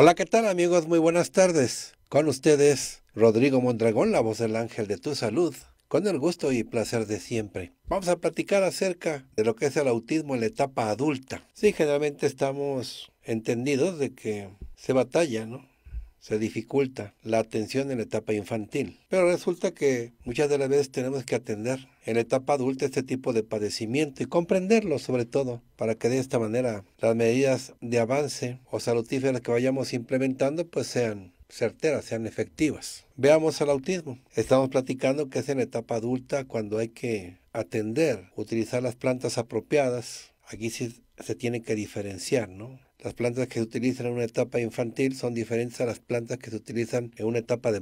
Hola, ¿qué tal amigos? Muy buenas tardes. Con ustedes, Rodrigo Mondragón, la voz del ángel de tu salud, con el gusto y placer de siempre. Vamos a platicar acerca de lo que es el autismo en la etapa adulta. Sí, generalmente estamos entendidos de que se batalla, ¿no? se dificulta la atención en la etapa infantil. Pero resulta que muchas de las veces tenemos que atender en la etapa adulta este tipo de padecimiento y comprenderlo sobre todo para que de esta manera las medidas de avance o salutíferas que vayamos implementando pues sean certeras, sean efectivas. Veamos el autismo. Estamos platicando que es en la etapa adulta cuando hay que atender, utilizar las plantas apropiadas. Aquí sí se tiene que diferenciar, ¿no? Las plantas que se utilizan en una etapa infantil son diferentes a las plantas que se utilizan en una etapa de,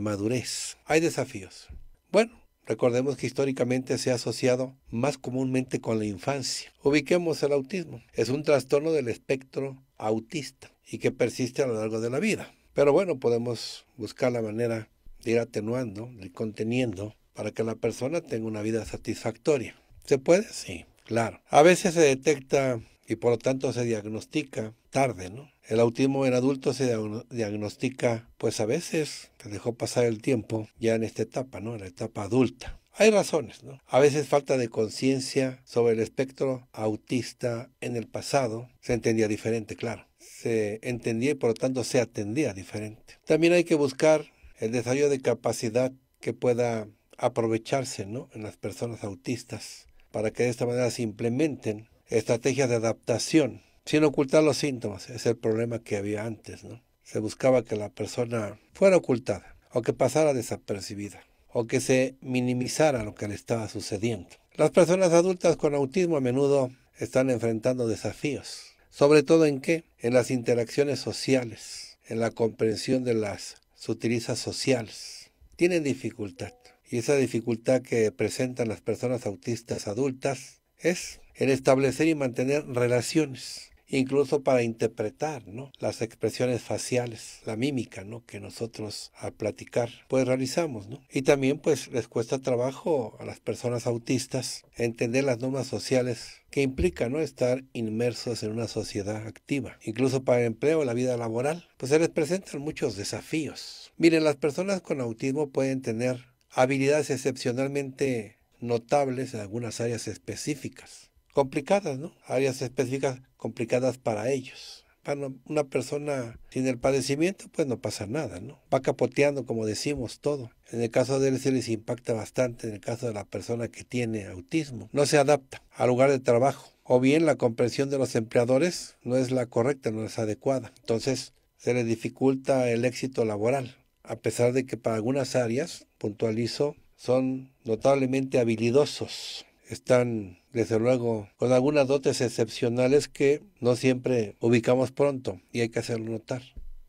madurez. Hay desafíos. Bueno, Recordemos que históricamente se ha asociado más comúnmente con la infancia. Ubiquemos el autismo. Es un trastorno del espectro autista y que persiste a lo largo de la vida. Pero bueno, podemos buscar la manera de ir atenuando, de conteniendo, para que la persona tenga una vida satisfactoria. ¿Se puede? Sí, claro. A veces se detecta y por lo tanto se diagnostica tarde, ¿no? El autismo en adultos se diagnostica, pues a veces se dejó pasar el tiempo ya en esta etapa, ¿no? En la etapa adulta. Hay razones, ¿no? A veces falta de conciencia sobre el espectro autista en el pasado. Se entendía diferente, claro. Se entendía y por lo tanto se atendía diferente. También hay que buscar el desarrollo de capacidad que pueda aprovecharse, ¿no? En las personas autistas para que de esta manera se implementen estrategias de adaptación, sin ocultar los síntomas. Es el problema que había antes, ¿no? Se buscaba que la persona fuera ocultada, o que pasara desapercibida, o que se minimizara lo que le estaba sucediendo. Las personas adultas con autismo a menudo están enfrentando desafíos, sobre todo en qué? En las interacciones sociales, en la comprensión de las sutilezas sociales. Tienen dificultad. Y esa dificultad que presentan las personas autistas adultas es el establecer y mantener relaciones incluso para interpretar ¿no? las expresiones faciales, la mímica ¿no? que nosotros al platicar pues realizamos. Y también pues les cuesta trabajo a las personas autistas entender las normas sociales que implica no estar inmersos en una sociedad activa. Incluso para el empleo, la vida laboral, pues se les presentan muchos desafíos. Miren, las personas con autismo pueden tener habilidades excepcionalmente notables en algunas áreas específicas complicadas, ¿no? Áreas específicas complicadas para ellos. Para una persona sin el padecimiento, pues no pasa nada, ¿no? Va capoteando, como decimos, todo. En el caso de él se les impacta bastante, en el caso de la persona que tiene autismo. No se adapta al lugar de trabajo. O bien la comprensión de los empleadores no es la correcta, no es adecuada. Entonces, se le dificulta el éxito laboral. A pesar de que para algunas áreas, puntualizo, son notablemente habilidosos están, desde luego, con algunas dotes excepcionales que no siempre ubicamos pronto y hay que hacerlo notar.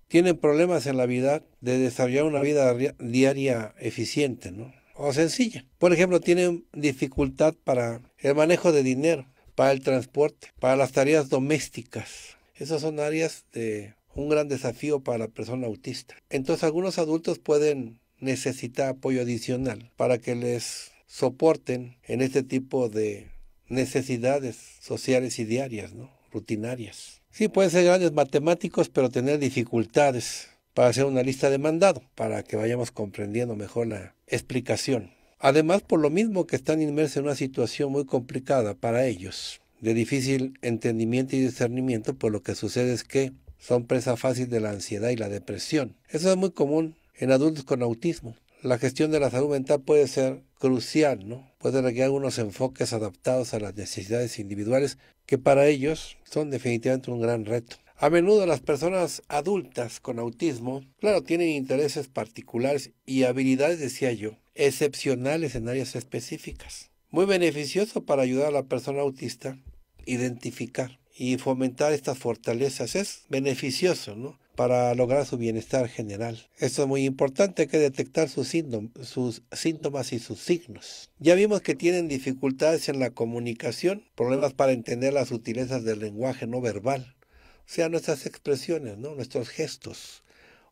Tienen problemas en la vida de desarrollar una vida diaria eficiente, O sencilla. Por ejemplo, tienen dificultad para el manejo de dinero, para el transporte, para las tareas domésticas. Esas son áreas de un gran desafío para la persona autista. Entonces algunos adultos pueden necesitar apoyo adicional para que les soporten en este tipo de necesidades sociales y diarias, ¿no? rutinarias. Sí, pueden ser grandes matemáticos, pero tener dificultades para hacer una lista de mandado, para que vayamos comprendiendo mejor la explicación. Además, por lo mismo que están inmersos en una situación muy complicada para ellos, de difícil entendimiento y discernimiento, pues lo que sucede es que son presa fácil de la ansiedad y la depresión. Eso es muy común en adultos con autismo la gestión de la salud mental puede ser crucial, ¿no? Puede requerir algunos enfoques adaptados a las necesidades individuales que para ellos son definitivamente un gran reto. A menudo las personas adultas con autismo, claro, tienen intereses particulares y habilidades, decía yo, excepcionales en áreas específicas. Muy beneficioso para ayudar a la persona autista a identificar y fomentar estas fortalezas. Es beneficioso, ¿no? para lograr su bienestar general. Esto es muy importante, que detectar sus, sus síntomas y sus signos. Ya vimos que tienen dificultades en la comunicación, problemas para entender las sutilezas del lenguaje no verbal, o sea, nuestras expresiones, ¿no? nuestros gestos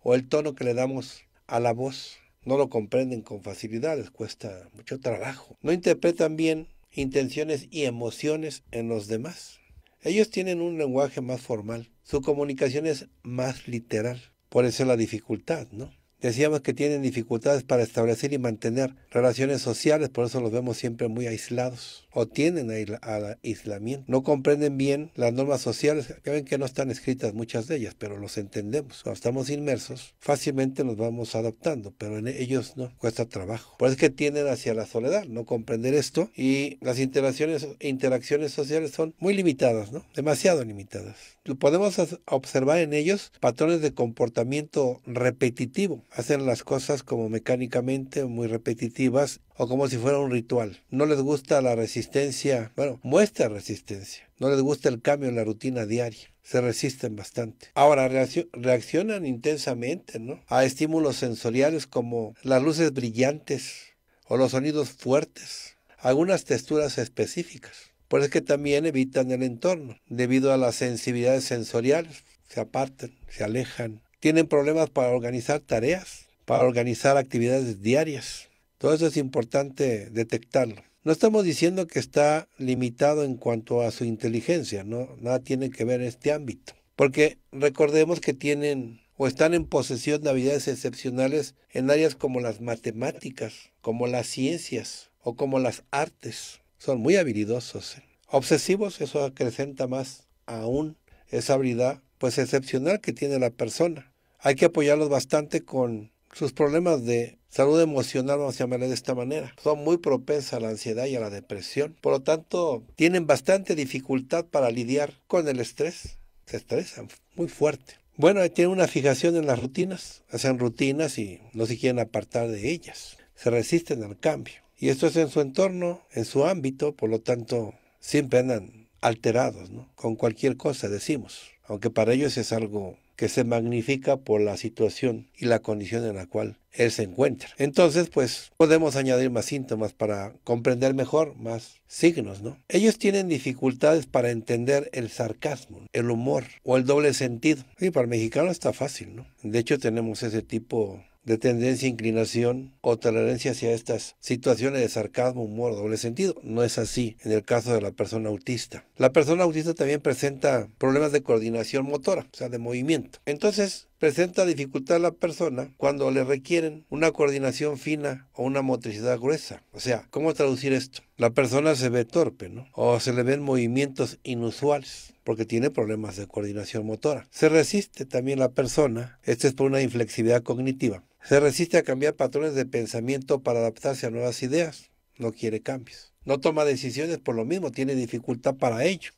o el tono que le damos a la voz. No lo comprenden con facilidad, les cuesta mucho trabajo. No interpretan bien intenciones y emociones en los demás. Ellos tienen un lenguaje más formal, su comunicación es más literal, por eso la dificultad, ¿no? Decíamos que tienen dificultades para establecer y mantener relaciones sociales, por eso los vemos siempre muy aislados o tienden al aislamiento. No comprenden bien las normas sociales, Ya ven que no están escritas muchas de ellas, pero los entendemos. Cuando estamos inmersos, fácilmente nos vamos adaptando, pero en ellos no, cuesta trabajo. Por eso es que tienden hacia la soledad, no comprender esto y las interacciones, interacciones sociales son muy limitadas, ¿no? Demasiado limitadas. Podemos observar en ellos patrones de comportamiento repetitivo. Hacen las cosas como mecánicamente muy repetitivas o como si fuera un ritual. No les gusta la resistencia, bueno, muestra resistencia. No les gusta el cambio en la rutina diaria. Se resisten bastante. Ahora reaccionan intensamente a estímulos sensoriales como las luces brillantes o los sonidos fuertes, algunas texturas específicas. Por eso es que también evitan el entorno, debido a las sensibilidades sensoriales. Se apartan, se alejan. Tienen problemas para organizar tareas, para organizar actividades diarias todo eso es importante detectarlo. No estamos diciendo que está limitado en cuanto a su inteligencia, ¿no? Nada tiene que ver este ámbito. Porque recordemos que tienen o están en posesión de habilidades excepcionales en áreas como las matemáticas, como las ciencias o como las artes. Son muy habilidosos. Obsesivos, eso acrecenta más aún esa habilidad pues excepcional que tiene la persona. Hay que apoyarlos bastante con sus problemas de salud emocional, vamos a llamarle de esta manera, son muy propensas a la ansiedad y a la depresión. Por lo tanto, tienen bastante dificultad para lidiar con el estrés. Se estresan muy fuerte. Bueno, tienen una fijación en las rutinas. Hacen rutinas y no se quieren apartar de ellas. Se resisten al cambio. Y esto es en su entorno, en su ámbito, por lo tanto, siempre andan alterados, Con cualquier cosa, decimos. Aunque para ellos es algo que se magnifica por la situación y la condición en la cual él se encuentra. Entonces, pues podemos añadir más síntomas para comprender mejor, más signos, ¿no? Ellos tienen dificultades para entender el sarcasmo, el humor o el doble sentido. Y para el mexicano está fácil, ¿no? De hecho, tenemos ese tipo de tendencia, inclinación o tolerancia hacia estas situaciones de sarcasmo, humor, doble sentido. No es así en el caso de la persona autista. La persona autista también presenta problemas de coordinación motora, o sea, de movimiento. Entonces, Presenta dificultad a la persona cuando le requieren una coordinación fina o una motricidad gruesa. O sea, ¿cómo traducir esto? La persona se ve torpe, ¿no? O se le ven movimientos inusuales porque tiene problemas de coordinación motora. Se resiste también la persona, esto es por una inflexibilidad cognitiva. Se resiste a cambiar patrones de pensamiento para adaptarse a nuevas ideas. No quiere cambios. No toma decisiones por lo mismo, tiene dificultad para ello.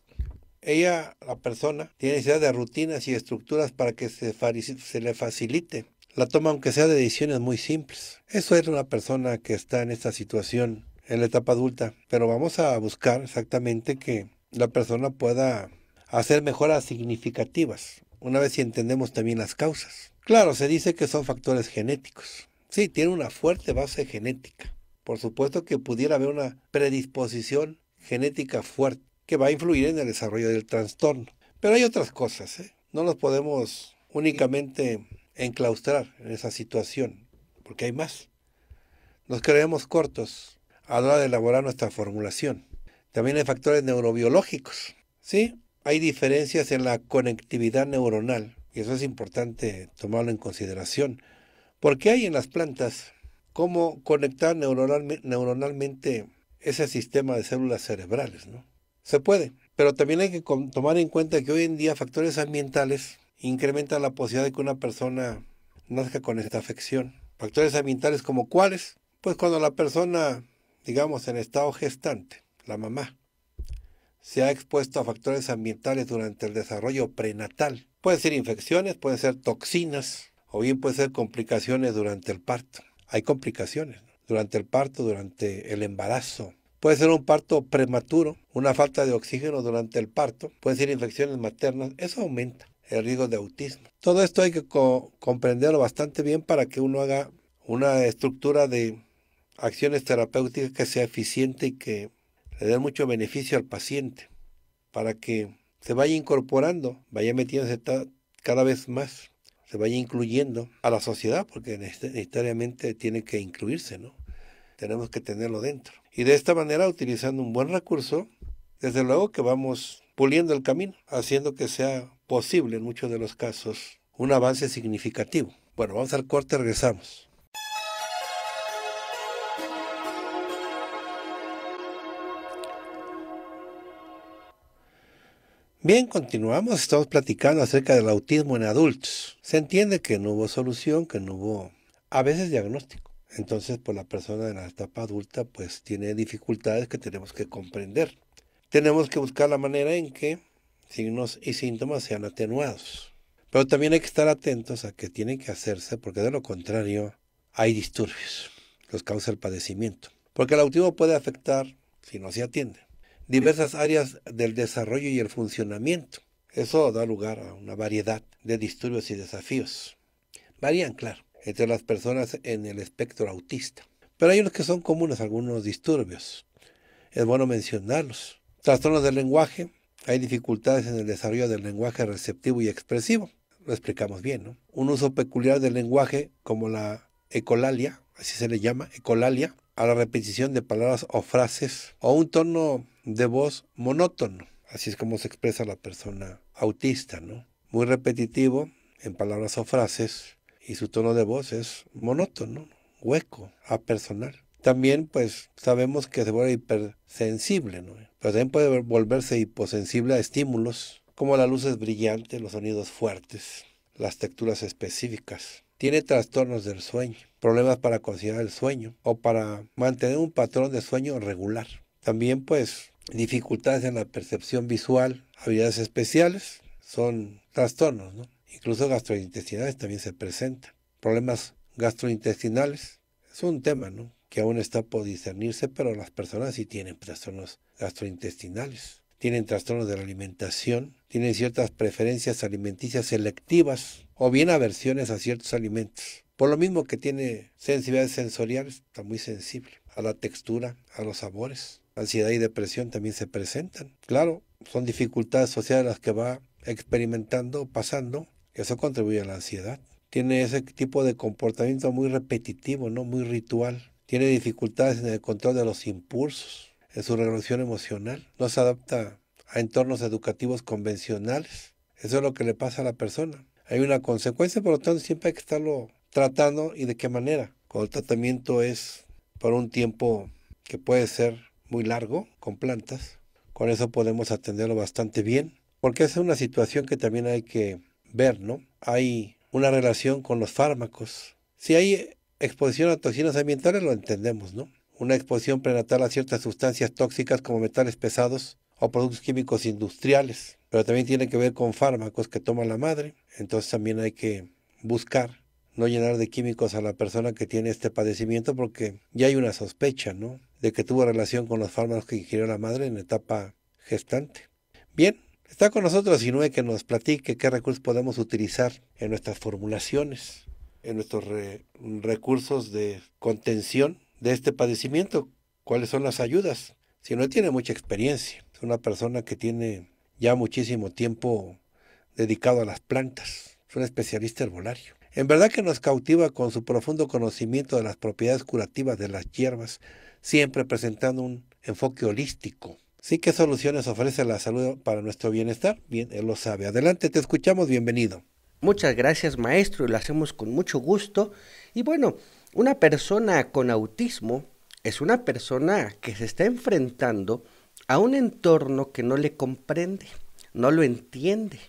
Ella, la persona, tiene necesidad de rutinas y estructuras para que se, se le facilite la toma, aunque sea de decisiones muy simples. Eso es una persona que está en esta situación, en la etapa adulta. Pero vamos a buscar exactamente que la persona pueda hacer mejoras significativas, una vez si entendemos también las causas. Claro, se dice que son factores genéticos. Sí, tiene una fuerte base genética. Por supuesto que pudiera haber una predisposición genética fuerte, que va a influir en el desarrollo del trastorno. Pero hay otras cosas, ¿eh? no nos podemos únicamente enclaustrar en esa situación, porque hay más. Nos creemos cortos a la hora de elaborar nuestra formulación. También hay factores neurobiológicos, ¿sí? Hay diferencias en la conectividad neuronal, y eso es importante tomarlo en consideración, porque hay en las plantas cómo conectar neuronal, neuronalmente ese sistema de células cerebrales, ¿no? Se puede, pero también hay que tomar en cuenta que hoy en día factores ambientales incrementan la posibilidad de que una persona nazca con esta afección. Factores ambientales como cuáles? Pues cuando la persona, digamos, en estado gestante, la mamá, se ha expuesto a factores ambientales durante el desarrollo prenatal. Pueden ser infecciones, pueden ser toxinas o bien pueden ser complicaciones durante el parto. Hay complicaciones durante el parto, durante el embarazo, Puede ser un parto prematuro, una falta de oxígeno durante el parto, puede ser infecciones maternas, eso aumenta el riesgo de autismo. Todo esto hay que comprenderlo bastante bien para que uno haga una estructura de acciones terapéuticas que sea eficiente y que le dé mucho beneficio al paciente, para que se vaya incorporando, vaya metiéndose cada vez más, se vaya incluyendo a la sociedad, porque necesariamente tiene que incluirse, ¿no? tenemos que tenerlo dentro. Y de esta manera, utilizando un buen recurso, desde luego que vamos puliendo el camino, haciendo que sea posible en muchos de los casos un avance significativo. Bueno, vamos al corte, regresamos. Bien, continuamos, estamos platicando acerca del autismo en adultos. Se entiende que no hubo solución, que no hubo a veces diagnóstico. Entonces, por pues, la persona en la etapa adulta pues tiene dificultades que tenemos que comprender. Tenemos que buscar la manera en que signos y síntomas sean atenuados. Pero también hay que estar atentos a que tienen que hacerse porque de lo contrario hay disturbios, los causa el padecimiento. Porque el autismo puede afectar, si no se atiende, diversas áreas del desarrollo y el funcionamiento. Eso da lugar a una variedad de disturbios y desafíos. Varían, claro entre las personas en el espectro autista. Pero hay unos que son comunes, algunos disturbios. Es bueno mencionarlos. Trastornos del lenguaje. Hay dificultades en el desarrollo del lenguaje receptivo y expresivo. Lo explicamos bien, ¿no? Un uso peculiar del lenguaje como la ecolalia, así se le llama, ecolalia, a la repetición de palabras o frases o un tono de voz monótono. Así es como se expresa la persona autista, ¿no? Muy repetitivo en palabras o frases y su tono de voz es monótono, hueco, apersonal. También pues sabemos que se vuelve hipersensible, ¿no? pero también puede volverse hiposensible a estímulos como la luz es brillante, los sonidos fuertes, las texturas específicas. Tiene trastornos del sueño, problemas para considerar el sueño o para mantener un patrón de sueño regular. También pues dificultades en la percepción visual, habilidades especiales, son trastornos, ¿no? incluso gastrointestinales también se presentan. Problemas gastrointestinales es un tema, ¿no? Que aún está por discernirse, pero las personas sí tienen trastornos gastrointestinales, tienen trastornos de la alimentación, tienen ciertas preferencias alimenticias selectivas o bien aversiones a ciertos alimentos. Por lo mismo que tiene sensibilidades sensoriales, está muy sensible a la textura, a los sabores. Ansiedad y depresión también se presentan. Claro, son dificultades sociales las que va experimentando, pasando, eso contribuye a la ansiedad. Tiene ese tipo de comportamiento muy repetitivo, ¿no? muy ritual. Tiene dificultades en el control de los impulsos, en su regulación emocional. No se adapta a entornos educativos convencionales. Eso es lo que le pasa a la persona. Hay una consecuencia, por lo tanto siempre hay que estarlo tratando y de qué manera. Cuando el tratamiento es por un tiempo que puede ser muy largo con plantas, con eso podemos atenderlo bastante bien, porque es una situación que también hay que ver, ¿no? Hay una relación con los fármacos. Si hay exposición a toxinas ambientales, lo entendemos, ¿no? Una exposición prenatal a ciertas sustancias tóxicas como metales pesados o productos químicos industriales, pero también tiene que ver con fármacos que toma la madre, entonces también hay que buscar no llenar de químicos a la persona que tiene este padecimiento porque ya hay una sospecha, ¿no? De que tuvo relación con los fármacos que ingirió la madre en etapa gestante. Bien, Está con nosotros Sinue que nos platique qué recursos podemos utilizar en nuestras formulaciones, en nuestros recursos de contención de este padecimiento, cuáles son las ayudas. Sinue tiene mucha experiencia, es una persona que tiene ya muchísimo tiempo dedicado a las plantas, es un especialista herbolario. En verdad que nos cautiva con su profundo conocimiento de las propiedades curativas de las hierbas, siempre presentando un enfoque holístico Sí, ¿qué soluciones ofrece la salud para nuestro bienestar? Bien, él lo sabe. Adelante, te escuchamos, bienvenido. Muchas gracias, maestro, lo hacemos con mucho gusto. Y bueno, una persona con autismo es una persona que se está enfrentando a un entorno que no le comprende, no lo entiende.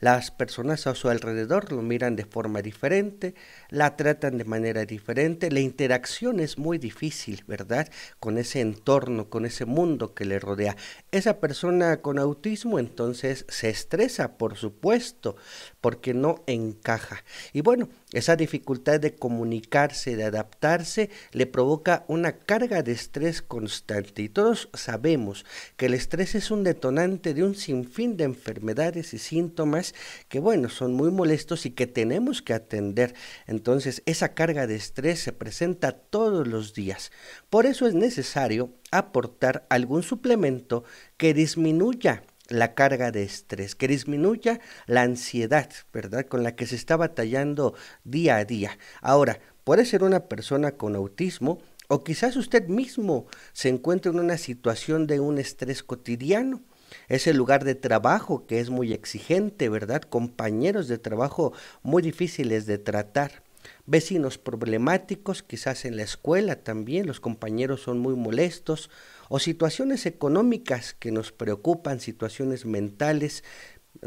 Las personas a su alrededor lo miran de forma diferente, la tratan de manera diferente, la interacción es muy difícil, ¿verdad? Con ese entorno, con ese mundo que le rodea. Esa persona con autismo entonces se estresa, por supuesto, porque no encaja. Y bueno, esa dificultad de comunicarse, de adaptarse, le provoca una carga de estrés constante. Y todos sabemos que el estrés es un detonante de un sinfín de enfermedades y síntomas que, bueno, son muy molestos y que tenemos que atender. Entonces, esa carga de estrés se presenta todos los días. Por eso es necesario aportar algún suplemento que disminuya la carga de estrés, que disminuya la ansiedad, ¿verdad? Con la que se está batallando día a día. Ahora, puede ser una persona con autismo o quizás usted mismo se encuentre en una situación de un estrés cotidiano. Es el lugar de trabajo que es muy exigente, ¿verdad? Compañeros de trabajo muy difíciles de tratar vecinos problemáticos, quizás en la escuela también, los compañeros son muy molestos, o situaciones económicas que nos preocupan, situaciones mentales,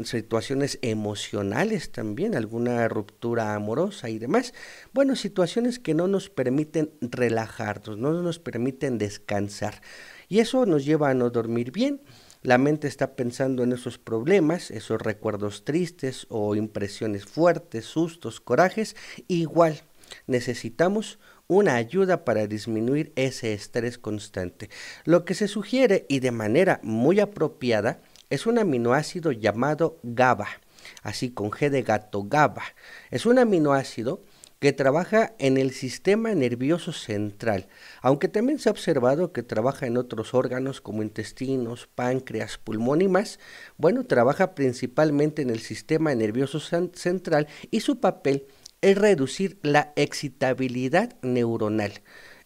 situaciones emocionales también, alguna ruptura amorosa y demás. Bueno, situaciones que no nos permiten relajarnos, no nos permiten descansar. Y eso nos lleva a no dormir bien la mente está pensando en esos problemas, esos recuerdos tristes o impresiones fuertes, sustos, corajes. Igual, necesitamos una ayuda para disminuir ese estrés constante. Lo que se sugiere y de manera muy apropiada es un aminoácido llamado GABA, así con G de gato GABA. Es un aminoácido que trabaja en el sistema nervioso central, aunque también se ha observado que trabaja en otros órganos como intestinos, páncreas, pulmón y más. Bueno, trabaja principalmente en el sistema nervioso central y su papel es reducir la excitabilidad neuronal.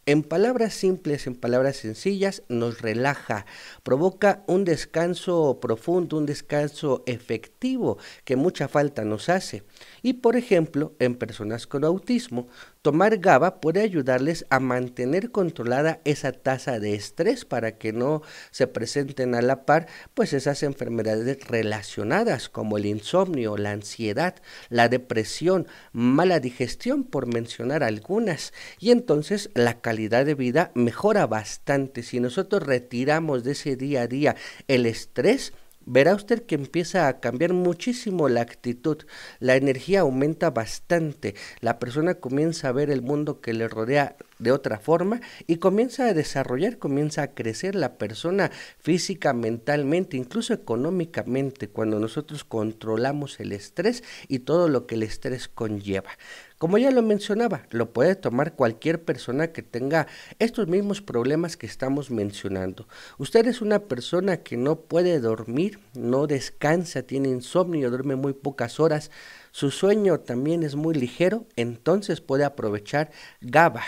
En palabras simples, en palabras sencillas, nos relaja, provoca un descanso profundo, un descanso efectivo que mucha falta nos hace. Y por ejemplo, en personas con autismo, tomar GABA puede ayudarles a mantener controlada esa tasa de estrés para que no se presenten a la par pues esas enfermedades relacionadas como el insomnio, la ansiedad, la depresión, mala digestión por mencionar algunas y entonces la calidad de vida mejora bastante si nosotros retiramos de ese día a día el estrés verá usted que empieza a cambiar muchísimo la actitud, la energía aumenta bastante, la persona comienza a ver el mundo que le rodea de otra forma y comienza a desarrollar, comienza a crecer la persona física, mentalmente, incluso económicamente, cuando nosotros controlamos el estrés y todo lo que el estrés conlleva. Como ya lo mencionaba, lo puede tomar cualquier persona que tenga estos mismos problemas que estamos mencionando. Usted es una persona que no puede dormir, no descansa, tiene insomnio, duerme muy pocas horas, su sueño también es muy ligero, entonces puede aprovechar GABA.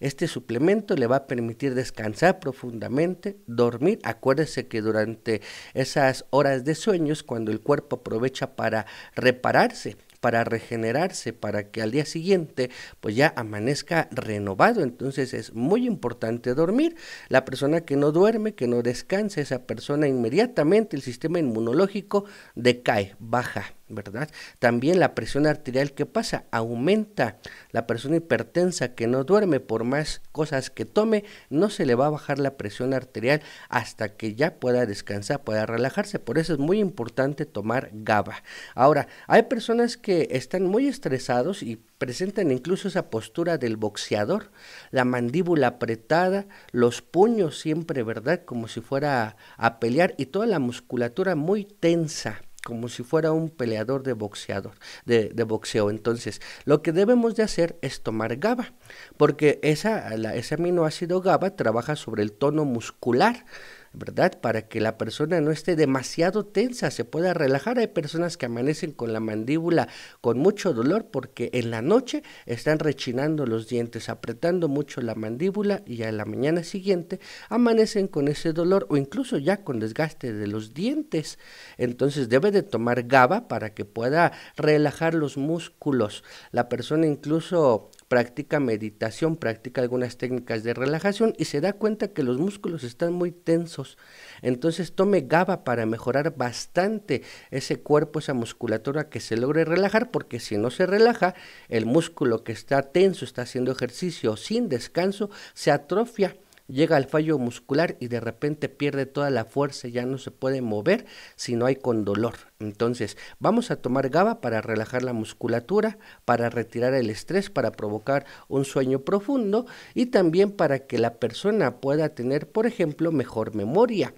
Este suplemento le va a permitir descansar profundamente, dormir. Acuérdese que durante esas horas de sueños, cuando el cuerpo aprovecha para repararse, para regenerarse, para que al día siguiente pues ya amanezca renovado. Entonces es muy importante dormir. La persona que no duerme, que no descansa, esa persona inmediatamente el sistema inmunológico decae, baja. ¿verdad? También la presión arterial que pasa aumenta. La persona hipertensa que no duerme por más cosas que tome, no se le va a bajar la presión arterial hasta que ya pueda descansar, pueda relajarse. Por eso es muy importante tomar GABA. Ahora, hay personas que están muy estresados y presentan incluso esa postura del boxeador, la mandíbula apretada, los puños siempre, ¿verdad? Como si fuera a pelear y toda la musculatura muy tensa como si fuera un peleador de boxeador, de, de, boxeo. Entonces, lo que debemos de hacer es tomar GABA, porque esa, ese aminoácido GABA trabaja sobre el tono muscular ¿verdad? Para que la persona no esté demasiado tensa, se pueda relajar. Hay personas que amanecen con la mandíbula con mucho dolor porque en la noche están rechinando los dientes, apretando mucho la mandíbula y a la mañana siguiente amanecen con ese dolor o incluso ya con desgaste de los dientes. Entonces debe de tomar GABA para que pueda relajar los músculos. La persona incluso practica meditación, practica algunas técnicas de relajación y se da cuenta que los músculos están muy tensos. Entonces tome GABA para mejorar bastante ese cuerpo, esa musculatura que se logre relajar, porque si no se relaja, el músculo que está tenso, está haciendo ejercicio sin descanso, se atrofia llega al fallo muscular y de repente pierde toda la fuerza, ya no se puede mover si no hay con dolor. Entonces, vamos a tomar GABA para relajar la musculatura, para retirar el estrés, para provocar un sueño profundo y también para que la persona pueda tener, por ejemplo, mejor memoria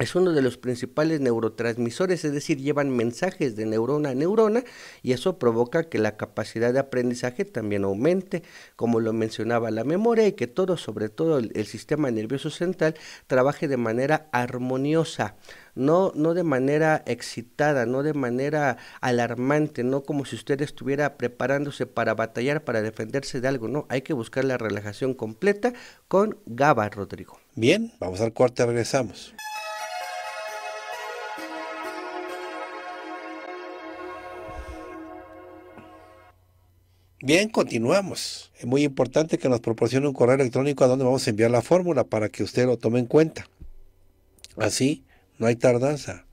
es uno de los principales neurotransmisores, es decir, llevan mensajes de neurona a neurona y eso provoca que la capacidad de aprendizaje también aumente, como lo mencionaba la memoria, y que todo, sobre todo el, sistema nervioso central, trabaje de manera armoniosa. No, no, de manera excitada, no de manera alarmante, no como si usted estuviera preparándose para batallar, para defenderse de algo, no, hay que buscar la relajación completa con GABA, Rodrigo. Bien, vamos al corte, regresamos. Bien, continuamos. Es muy importante que nos proporcione un correo electrónico a donde vamos a enviar la fórmula para que usted lo tome en cuenta. Así, no hay tardanza.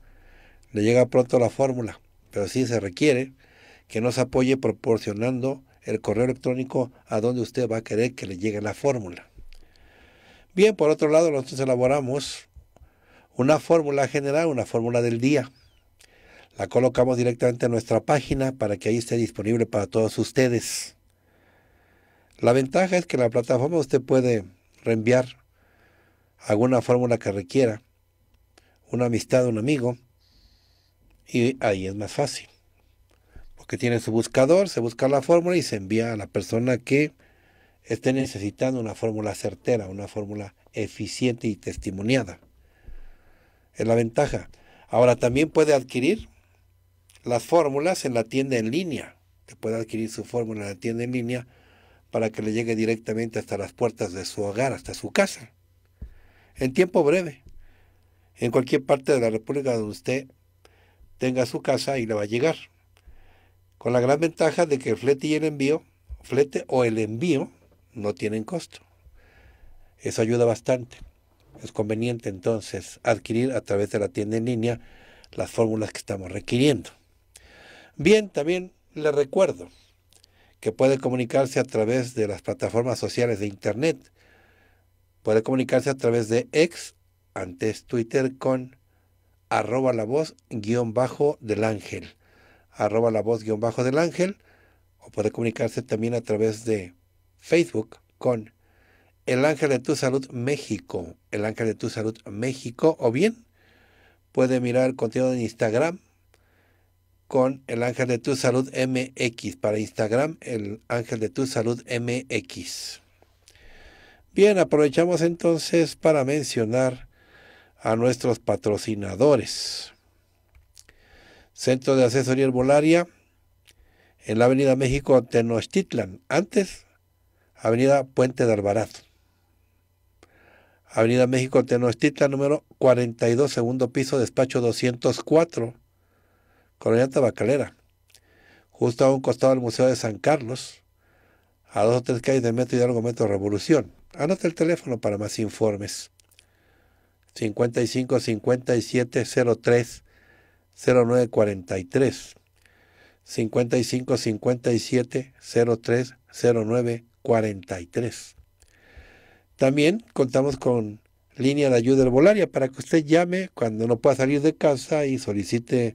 Le llega pronto la fórmula, pero sí se requiere que nos apoye proporcionando el correo electrónico a donde usted va a querer que le llegue la fórmula. Bien, por otro lado, nosotros elaboramos una fórmula general, una fórmula del día la colocamos directamente en nuestra página para que ahí esté disponible para todos ustedes. La ventaja es que en la plataforma usted puede reenviar alguna fórmula que requiera, una amistad, un amigo, y ahí es más fácil. Porque tiene su buscador, se busca la fórmula y se envía a la persona que esté necesitando una fórmula certera, una fórmula eficiente y testimoniada. Es la ventaja. Ahora también puede adquirir las fórmulas en la tienda en línea. te puede adquirir su fórmula en la tienda en línea para que le llegue directamente hasta las puertas de su hogar, hasta su casa, en tiempo breve. En cualquier parte de la República donde usted tenga su casa y le va a llegar. Con la gran ventaja de que el flete y el envío, flete o el envío, no tienen costo. Eso ayuda bastante. Es conveniente entonces adquirir a través de la tienda en línea las fórmulas que estamos requiriendo. Bien, también le recuerdo que puede comunicarse a través de las plataformas sociales de Internet. Puede comunicarse a través de ex, antes Twitter, con arroba la voz guión bajo del ángel. Arroba la voz guión bajo del ángel. O puede comunicarse también a través de Facebook con el ángel de tu salud México. El ángel de tu salud México. O bien puede mirar contenido de Instagram con el Ángel de Tu Salud MX. Para Instagram, el Ángel de Tu Salud MX. Bien, aprovechamos entonces para mencionar a nuestros patrocinadores. Centro de Asesoría Herbolaria en la Avenida México Tenochtitlan, antes Avenida Puente de Albaraz. Avenida México Tenochtitlan número 42, segundo piso, despacho 204. Colonia Tabacalera, justo a un costado del Museo de San Carlos, a dos o tres calles de metro y algo metro Revolución. Anota el teléfono para más informes. 55 57 03 09 43 55 57 03 09 43 También contamos con línea de ayuda herbolaria para que usted llame cuando no pueda salir de casa y solicite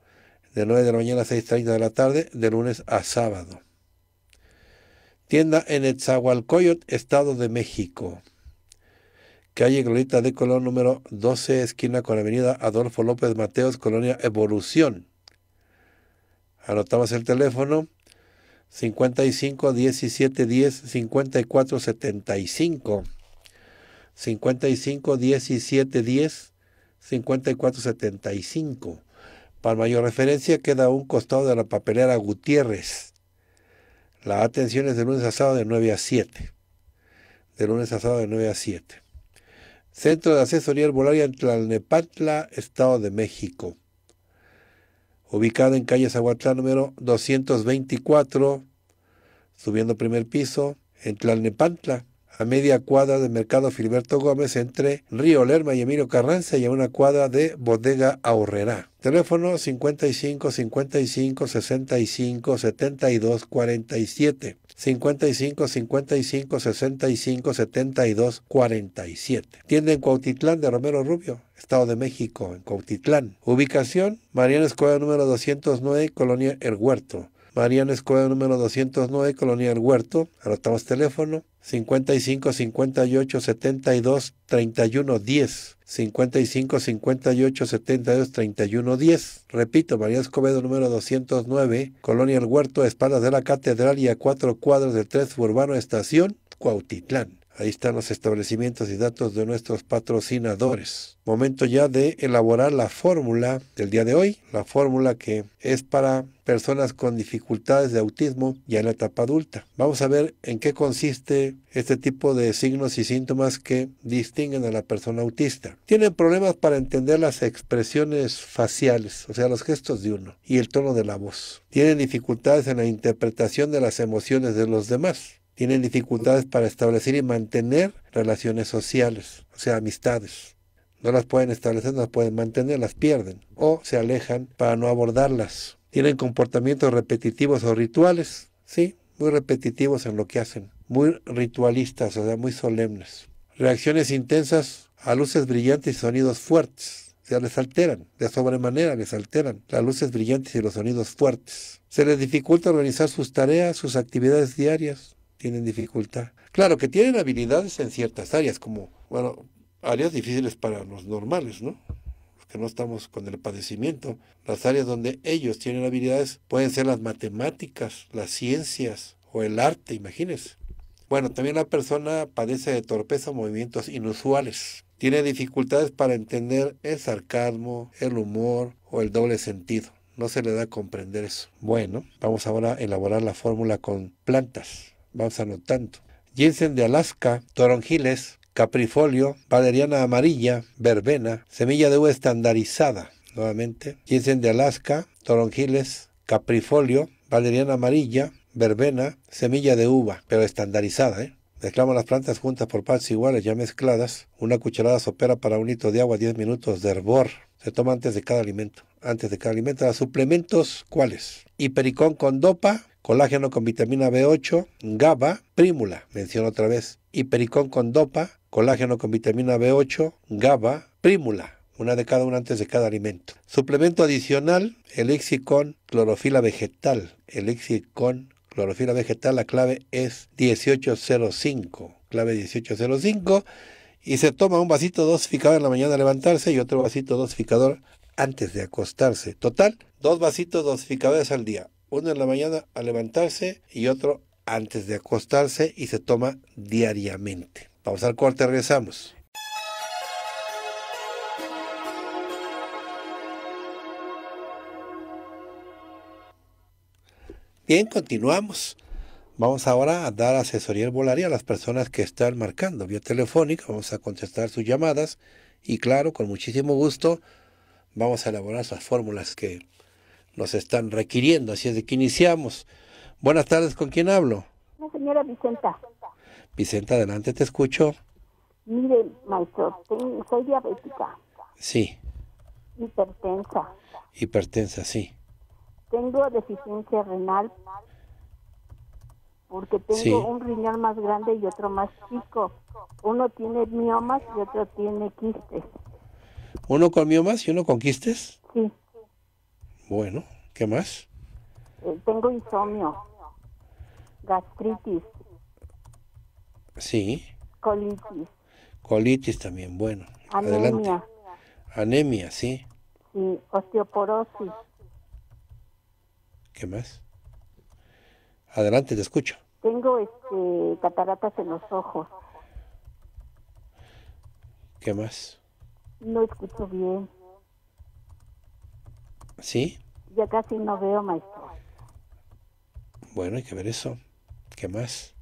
de 9 de la mañana a 6.30 de la tarde, de lunes a sábado. Tienda en Etzahualcoyot, Estado de México. Calle Glorita de Colón, número 12, esquina con Avenida Adolfo López Mateos, Colonia Evolución. Anotamos el teléfono 55 17 10 54 75. 55 17 10 54 75 para mayor referencia queda un costado de la papelera Gutiérrez. La atención es de lunes a sábado de 9 a 7. De lunes a sábado de 9 a 7. Centro de Asesoría Herbolaria en Tlalnepantla, Estado de México. Ubicado en calle Zaguatlán número 224, subiendo primer piso, en Tlalnepantla a media cuadra del mercado Filiberto Gómez entre Río Lerma y Emilio Carranza y a una cuadra de Bodega Ahorrera. Teléfono 55 55 65 72 47. 55 55 65 72 47. Tienda en Cuautitlán de Romero Rubio, Estado de México, en Cuautitlán. Ubicación: Mariana Escuela número 209, Colonia El Huerto. Mariana Escobedo número 209, Colonia El Huerto. Anotamos teléfono 55 58 72 31 10. 55 58 72 31 10. Repito, Mariana Escobedo número 209, Colonia El Huerto, espaldas de la Catedral y a cuatro cuadros del tres Urbano Estación, Cuautitlán. Ahí están los establecimientos y datos de nuestros patrocinadores. Momento ya de elaborar la fórmula del día de hoy, la fórmula que es para personas con dificultades de autismo ya en la etapa adulta. Vamos a ver en qué consiste este tipo de signos y síntomas que distinguen a la persona autista. Tienen problemas para entender las expresiones faciales, o sea, los gestos de uno, y el tono de la voz. Tienen dificultades en la interpretación de las emociones de los demás tienen dificultades para establecer y mantener relaciones sociales, o sea, amistades. No las pueden establecer, no las pueden mantener, las pierden o se alejan para no abordarlas. Tienen comportamientos repetitivos o rituales, sí, muy repetitivos en lo que hacen, muy ritualistas, o sea, muy solemnes. Reacciones intensas a luces brillantes y sonidos fuertes. O sea, les alteran, de sobremanera les alteran las luces brillantes y los sonidos fuertes. Se les dificulta organizar sus tareas, sus actividades diarias tienen dificultad. Claro que tienen habilidades en ciertas áreas, como, bueno, áreas difíciles para los normales, ¿no? que no estamos con el padecimiento. Las áreas donde ellos tienen habilidades pueden ser las matemáticas, las ciencias o el arte, imagínense. Bueno, también la persona padece de torpeza o movimientos inusuales. Tiene dificultades para entender el sarcasmo, el humor o el doble sentido. No se le da a comprender eso. Bueno, vamos ahora a elaborar la fórmula con plantas. Vamos tanto, Jensen de Alaska, toronjiles, caprifolio, valeriana amarilla, verbena, semilla de uva estandarizada, nuevamente, Jensen de Alaska, toronjiles, caprifolio, valeriana amarilla, verbena, semilla de uva, pero estandarizada, ¿eh? Mezclamos las plantas juntas por partes iguales, ya mezcladas. Una cucharada sopera para un litro de agua, 10 minutos de hervor. Se toma antes de cada alimento. Antes de cada alimento. suplementos, ¿cuáles? Hipericón con dopa, colágeno con vitamina B8, GABA, prímula, menciono otra vez, Hipericón con dopa, colágeno con vitamina B8, GABA, prímula, una de cada una antes de cada alimento. Suplemento adicional, elixir con clorofila vegetal, elixir con clorofila vegetal, la clave es 1805, clave 1805, y se toma un vasito dosificador en la mañana a levantarse y otro vasito dosificador antes de acostarse. Total, dos vasitos dosificadores al día uno en la mañana al levantarse y otro antes de acostarse y se toma diariamente. Vamos al corte, regresamos. Bien, continuamos. Vamos ahora a dar asesoría herbolaria a las personas que están marcando vía telefónica. Vamos a contestar sus llamadas y claro, con muchísimo gusto, vamos a elaborar las fórmulas que nos están requiriendo. Así es de que iniciamos. Buenas tardes, ¿con quién hablo? La señora Vicenta. Vicenta, adelante, te escucho. Mire, maestro, soy diabética. Sí. Hipertensa. Hipertensa, sí. Tengo deficiencia renal porque tengo un riñón más grande y otro más chico. Uno tiene miomas y otro tiene quistes. ¿Uno con miomas y uno con quistes? Sí. Bueno, ¿qué más? Eh, tengo insomnio, gastritis. Sí. Colitis. Colitis también, bueno. Anemia. Anemia, sí. Sí, osteoporosis. ¿Qué más? Adelante, te escucho. Tengo este, cataratas en los ojos. ¿Qué más? No escucho bien. ¿Sí? Ya casi no veo, maestro. Bueno, hay que ver eso. ¿Qué más?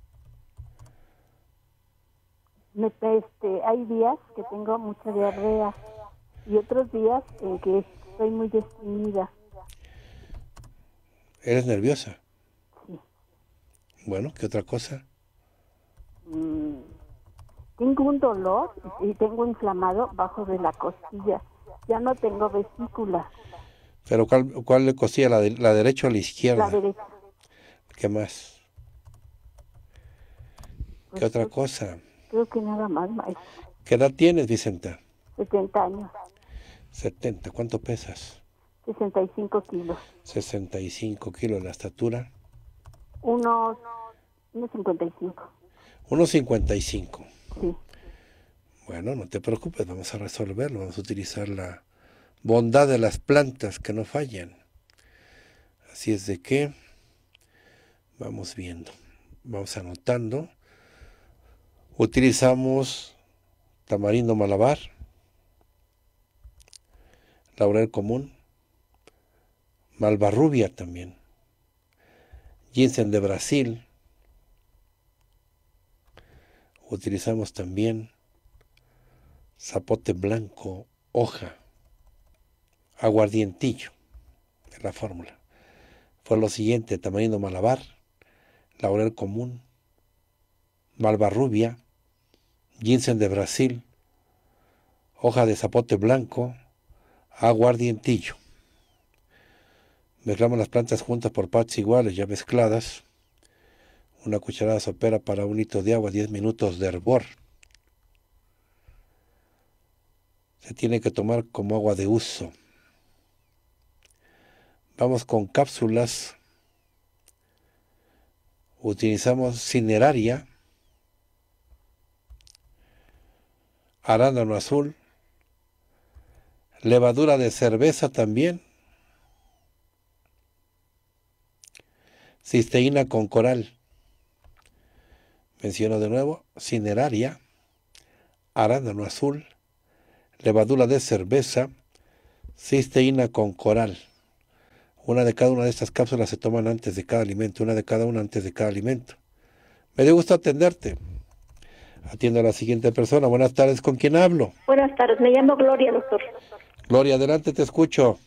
Este, hay días que tengo mucha diarrea y otros días que estoy muy destruida. ¿Eres nerviosa? Sí. Bueno, ¿qué otra cosa? Mm, tengo un dolor y tengo inflamado bajo de la costilla. Ya no tengo vesícula. Pero ¿cuál, le cosía? ¿La, ¿La derecha o la izquierda? ¿Qué más? ¿Qué pues otra cosa? Creo que nada más, maestro. ¿Qué edad tienes, Vicenta? 70 años. 70. ¿Cuánto pesas? 65 kilos. 65 kilos. ¿La estatura? Unos, unos 55. Unos Sí. Bueno, no te preocupes, vamos a resolverlo. Vamos a utilizar la bondad de las plantas que no fallan. Así es de que vamos viendo, vamos anotando. Utilizamos tamarindo malabar, laurel común, malvarrubia también, ginseng de Brasil. Utilizamos también zapote blanco, hoja, aguardientillo es la fórmula. Fue lo siguiente, tamaño malabar, laurel común, malvarrubia, ginseng de Brasil, hoja de zapote blanco, aguardientillo. Mezclamos las plantas juntas por partes iguales, ya mezcladas. Una cucharada sopera para un litro de agua, 10 minutos de hervor. Se tiene que tomar como agua de uso. Vamos con cápsulas. Utilizamos cineraria, arándano azul, levadura de cerveza también, cisteína con coral. Menciono de nuevo, cineraria, arándano azul, levadura de cerveza, cisteína con coral. Una de cada una de estas cápsulas se toman antes de cada alimento, una de cada una antes de cada alimento. Me dio gusto atenderte. Atiendo a la siguiente persona. Buenas tardes, ¿con quién hablo? Buenas tardes, me llamo Gloria, doctor. Gloria, adelante, te escucho.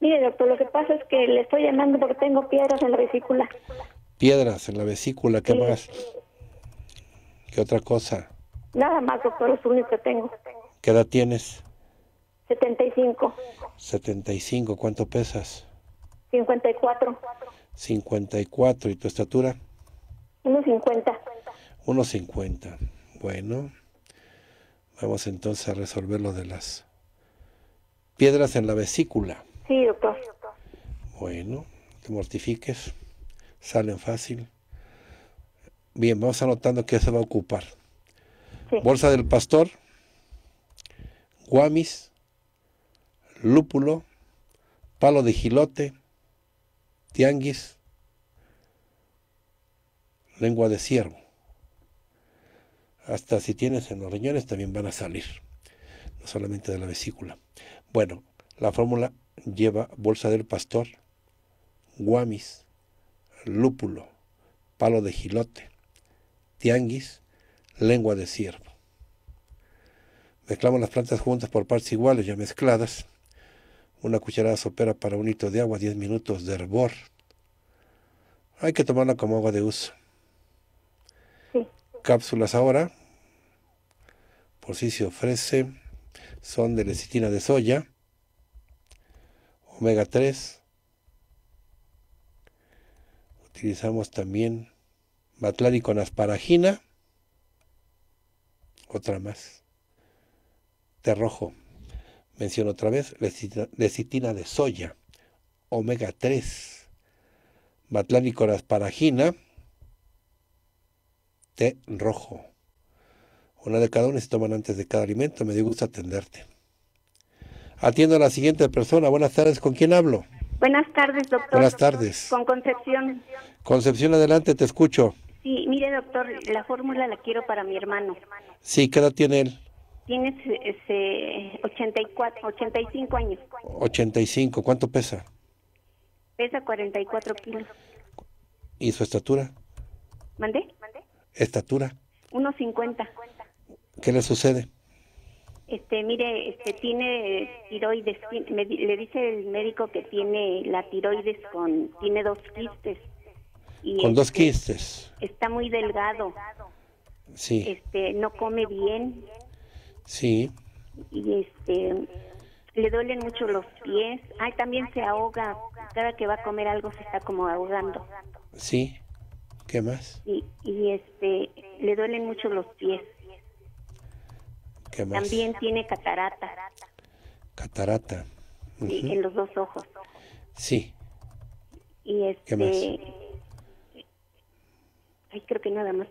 Mire, doctor, lo que pasa es que le estoy llamando porque tengo piedras en la vesícula. Piedras en la vesícula, ¿qué más? ¿Qué otra cosa? Nada más, doctor, es lo único que tengo. ¿Qué edad tienes? 75. 75, ¿cuánto pesas? 54. 54. ¿Y tu estatura? 1,50. 1,50. Bueno, vamos entonces a resolver lo de las piedras en la vesícula. Sí, doctor. Bueno, te mortifiques, salen fácil. Bien, vamos anotando que se va a ocupar. Bolsa del pastor, guamis, lúpulo, palo de gilote, tianguis, lengua de ciervo. Hasta si tienes en los riñones también van a salir, no solamente de la vesícula. Bueno, la fórmula lleva bolsa del pastor, guamis, lúpulo, palo de gilote, tianguis, lengua de ciervo. Mezclamos las plantas juntas por partes iguales ya mezcladas una cucharada sopera para un litro de agua, 10 minutos de hervor. Hay que tomarla como agua de uso. Cápsulas ahora, por si se ofrece, son de lecitina de soya, omega 3. Utilizamos también y con asparagina, otra más, de rojo menciono otra vez, lecitina de soya, omega 3, matlán y corazparagina, té rojo. Una de cada una se toman antes de cada alimento. Me dio gusto atenderte. Atiendo a la siguiente persona. Buenas tardes, ¿con quién hablo? Buenas tardes, doctor. Buenas tardes. Con Concepción. Concepción, adelante, te escucho. Sí, mire, doctor, la fórmula la quiero para mi hermano. Sí, ¿qué edad tiene él? Tienes ese 84, 85 años. 85, ¿cuánto pesa? Pesa 44 kilos. ¿Y su estatura? ¿Mandé? ¿Estatura? 1,50. ¿Qué le sucede? Este, mire, este, tiene tiroides, le dice el médico que tiene la tiroides con, tiene dos quistes. con dos este, quistes. Está muy delgado. Sí. Este, no come bien, Sí. Y este, le duelen mucho los pies. Ay, también se ahoga. Cada que va a comer algo se está como ahogando. Sí. ¿Qué más? Y, este, le duelen mucho los pies. ¿Qué más? También tiene catarata. Catarata. en los dos ojos. Sí. Y ¿Qué este, más? Ay, creo que nada más.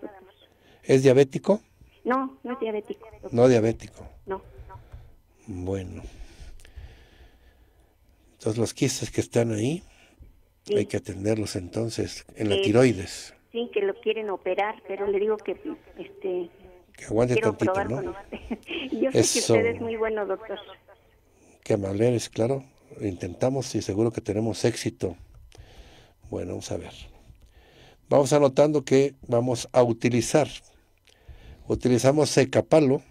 ¿Es diabético? No, no es diabético. No diabético. No. Bueno. Entonces los quistes que están ahí, hay que atenderlos entonces en la tiroides. Sí, que lo quieren operar, pero le digo que este que aguante tantito, ¿no? Yo sé que usted es muy bueno, doctor. Qué amable claro. Intentamos y seguro que tenemos éxito. Bueno, vamos a ver. Vamos anotando que vamos a utilizar utilizamos secapalo,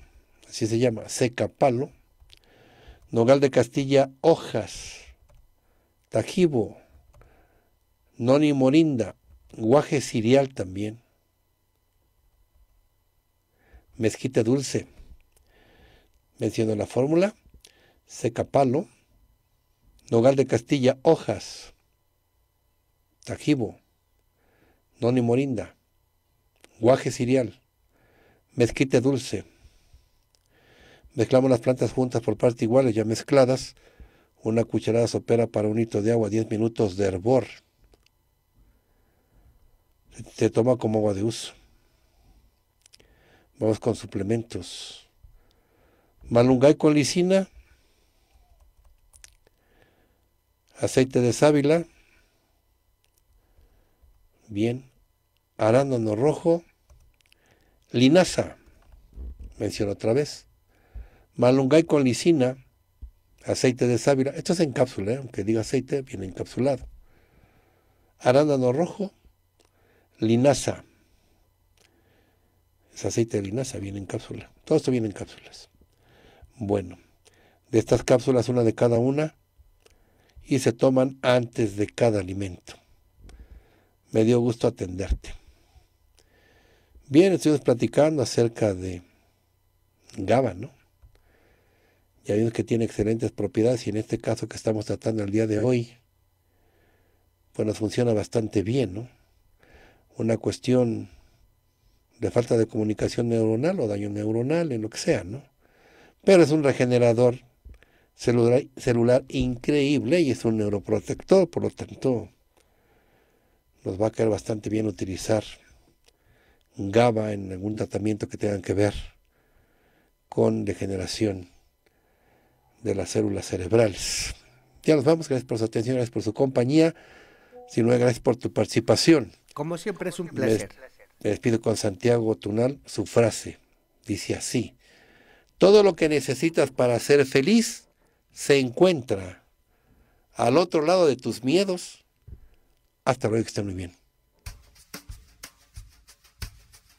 así se llama, secapalo, nogal de Castilla, hojas, tajibo, noni morinda, guaje cereal también, mezquita dulce. Menciono la fórmula, secapalo, nogal de Castilla, hojas, tajibo, noni morinda, guaje cereal, mezquite dulce. Mezclamos las plantas juntas por partes iguales, ya mezcladas. Una cucharada sopera para un hito de agua, 10 minutos de hervor. Se toma como agua de uso. Vamos con suplementos. Malungay con lisina. Aceite de sábila. Bien. Arándano rojo Linaza, menciono otra vez. Malungay con lisina, aceite de sábila. Esto es en cápsula, ¿eh? aunque diga aceite, viene encapsulado. Arándano rojo, linaza. Es aceite de linaza, viene en cápsula. Todo esto viene en cápsulas. Bueno, de estas cápsulas, una de cada una, y se toman antes de cada alimento. Me dio gusto atenderte. Bien, estuvimos platicando acerca de GABA, ¿no? Ya vimos que tiene excelentes propiedades y en este caso que estamos tratando el día de hoy, pues nos funciona bastante bien, ¿no? Una cuestión de falta de comunicación neuronal o daño neuronal, en lo que sea, ¿no? Pero es un regenerador celular, celular increíble y es un neuroprotector, por lo tanto, nos va a caer bastante bien utilizar GABA en algún tratamiento que tengan que ver con degeneración de las células cerebrales. Ya nos vamos, gracias por su atención, gracias por su compañía, sino gracias por tu participación. Como siempre es un placer. Me despido con Santiago Tunal, su frase dice así, todo lo que necesitas para ser feliz se encuentra al otro lado de tus miedos. Hasta luego, que estén muy bien.